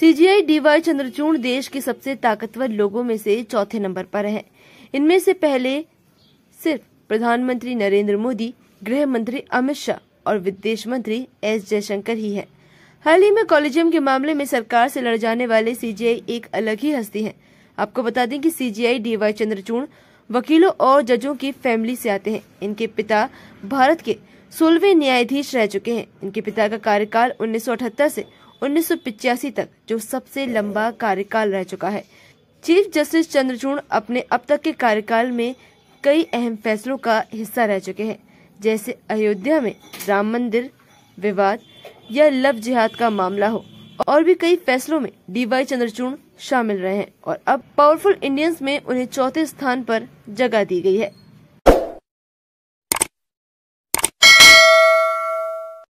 CGI D Y Chandrachud देश के सबसे ताकतवर लोगों में से चौथे नंबर पर है इनमें से पहले सिर्फ प्रधानमंत्री नरेंद्र मोदी गृह मंत्री अमित शाह और विदेश मंत्री एस जयशंकर ही हैं। हाल ही में कॉलेजियम के मामले में सरकार से लड़ जाने वाले सीजीआई एक अलग ही हस्ती है आपको बता दें कि सीजीआई डीवाई चंद्रचूड़ वकीलों और जजों की फैमिली से आते हैं इनके पिता भारत के सोलवे न्यायाधीश रह चुके हैं इनके पिता का कार्यकाल उन्नीस से उन्नीस तक जो सबसे लंबा कार्यकाल रह चुका है चीफ जस्टिस चंद्रचूड़ अपने अब तक के कार्यकाल में कई अहम फैसलों का हिस्सा रह चुके हैं जैसे अयोध्या में राम मंदिर विवाद या लव जिहाद का मामला हो और भी कई फैसलों में डीवाई चंद्रचूड़ शामिल रहे हैं और अब पावरफुल इंडियंस में उन्हें चौथे स्थान पर जगह दी गई है